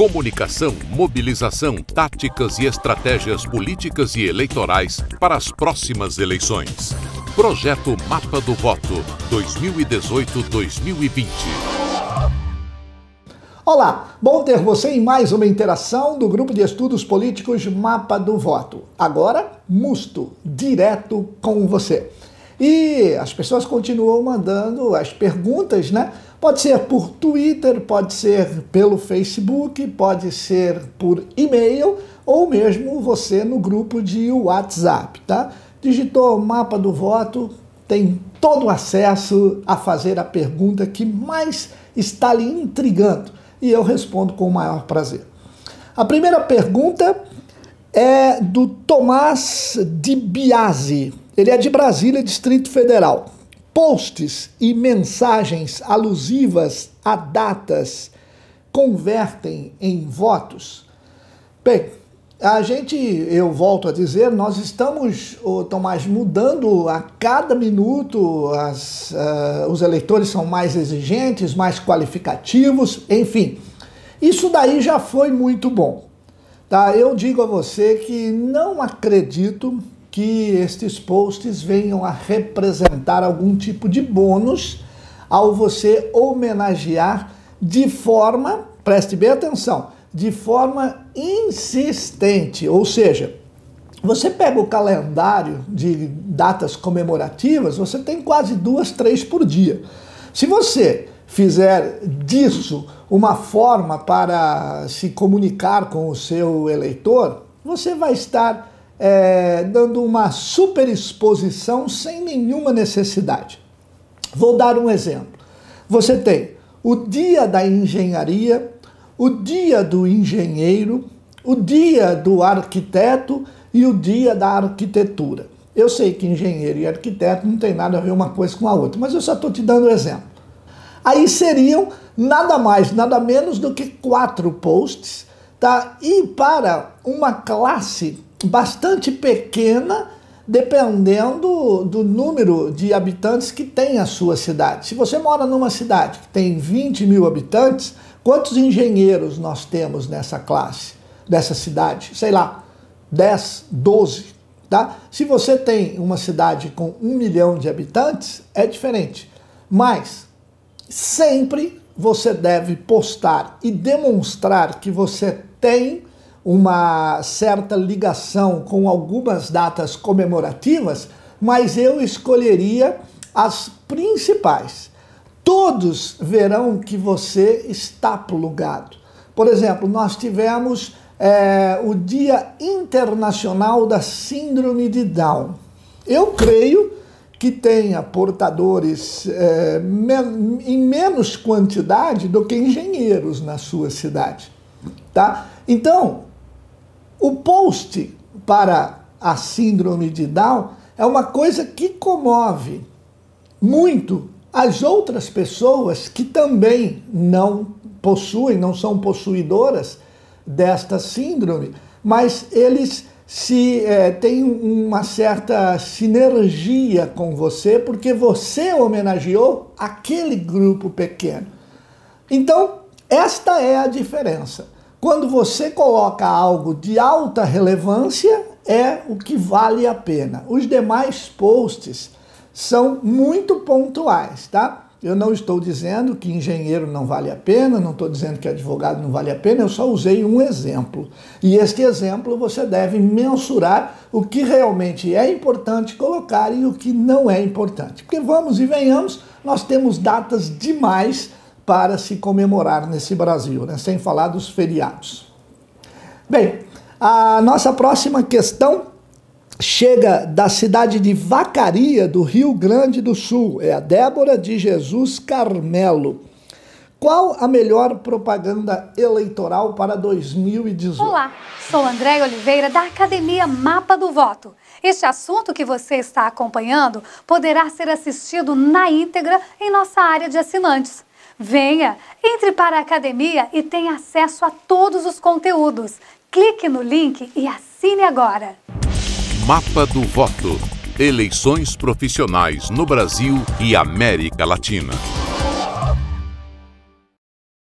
comunicação, mobilização, táticas e estratégias políticas e eleitorais para as próximas eleições. Projeto Mapa do Voto 2018-2020. Olá, bom ter você em mais uma interação do grupo de estudos políticos Mapa do Voto. Agora, Musto, direto com você. E as pessoas continuam mandando as perguntas, né? Pode ser por Twitter, pode ser pelo Facebook, pode ser por e-mail ou mesmo você no grupo de WhatsApp, tá? Digitou o mapa do voto, tem todo o acesso a fazer a pergunta que mais está lhe intrigando e eu respondo com o maior prazer. A primeira pergunta é do Tomás de Biasi. Ele é de Brasília, Distrito Federal. Posts e mensagens alusivas a datas convertem em votos? Bem, a gente, eu volto a dizer, nós estamos, Tomás, mudando a cada minuto, as, uh, os eleitores são mais exigentes, mais qualificativos, enfim. Isso daí já foi muito bom. Tá? Eu digo a você que não acredito que estes posts venham a representar algum tipo de bônus ao você homenagear de forma, preste bem atenção, de forma insistente, ou seja, você pega o calendário de datas comemorativas, você tem quase duas, três por dia. Se você fizer disso uma forma para se comunicar com o seu eleitor, você vai estar é, dando uma superexposição sem nenhuma necessidade. Vou dar um exemplo. Você tem o dia da engenharia, o dia do engenheiro, o dia do arquiteto e o dia da arquitetura. Eu sei que engenheiro e arquiteto não tem nada a ver uma coisa com a outra, mas eu só estou te dando um exemplo. Aí seriam nada mais, nada menos do que quatro posts, tá? E para uma classe bastante pequena, dependendo do número de habitantes que tem a sua cidade. Se você mora numa cidade que tem 20 mil habitantes, quantos engenheiros nós temos nessa classe, dessa cidade? Sei lá, 10, 12, tá? Se você tem uma cidade com um milhão de habitantes, é diferente. Mas sempre você deve postar e demonstrar que você tem uma certa ligação com algumas datas comemorativas, mas eu escolheria as principais. Todos verão que você está plugado. Por exemplo, nós tivemos é, o Dia Internacional da Síndrome de Down. Eu creio que tenha portadores é, men em menos quantidade do que engenheiros na sua cidade, tá? Então, o post para a síndrome de Down é uma coisa que comove muito as outras pessoas que também não possuem, não são possuidoras desta síndrome, mas eles se é, têm uma certa sinergia com você porque você homenageou aquele grupo pequeno. Então esta é a diferença. Quando você coloca algo de alta relevância, é o que vale a pena. Os demais posts são muito pontuais, tá? Eu não estou dizendo que engenheiro não vale a pena, não estou dizendo que advogado não vale a pena, eu só usei um exemplo. E este exemplo você deve mensurar o que realmente é importante colocar e o que não é importante. Porque vamos e venhamos, nós temos datas demais para se comemorar nesse Brasil, né? sem falar dos feriados. Bem, a nossa próxima questão chega da cidade de Vacaria, do Rio Grande do Sul. É a Débora de Jesus Carmelo. Qual a melhor propaganda eleitoral para 2018? Olá, sou André Oliveira da Academia Mapa do Voto. Este assunto que você está acompanhando poderá ser assistido na íntegra em nossa área de assinantes. Venha, entre para a academia e tenha acesso a todos os conteúdos. Clique no link e assine agora. Mapa do Voto. Eleições profissionais no Brasil e América Latina.